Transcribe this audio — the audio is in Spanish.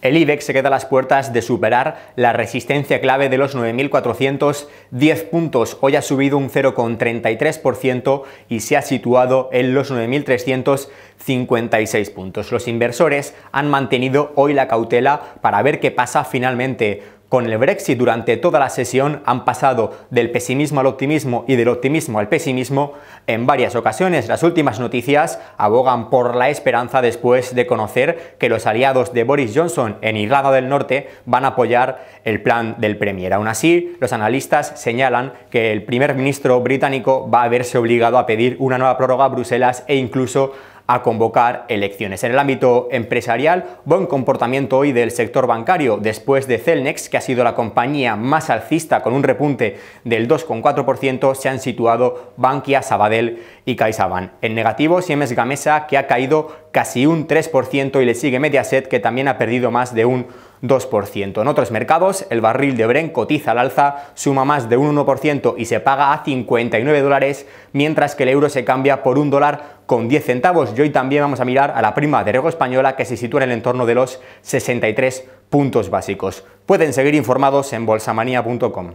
El IBEX se queda a las puertas de superar la resistencia clave de los 9.410 puntos. Hoy ha subido un 0,33% y se ha situado en los 9.356 puntos. Los inversores han mantenido hoy la cautela para ver qué pasa finalmente con el Brexit durante toda la sesión han pasado del pesimismo al optimismo y del optimismo al pesimismo. En varias ocasiones las últimas noticias abogan por la esperanza después de conocer que los aliados de Boris Johnson en Irlanda del Norte van a apoyar el plan del Premier. Aún así, los analistas señalan que el primer ministro británico va a verse obligado a pedir una nueva prórroga a Bruselas e incluso a convocar elecciones. En el ámbito empresarial, buen comportamiento hoy del sector bancario después de Celnex, que ha sido la compañía más alcista con un repunte del 2,4%, se han situado Bankia, Sabadell y CaixaBank. En negativo, Siemens Gamesa, que ha caído casi un 3% y le sigue Mediaset, que también ha perdido más de un 2%. En otros mercados, el barril de Brent cotiza al alza, suma más de un 1% y se paga a 59 dólares, mientras que el euro se cambia por un dólar con 10 centavos. Y hoy también vamos a mirar a la prima de riesgo española que se sitúa en el entorno de los 63 puntos básicos. Pueden seguir informados en bolsamanía.com.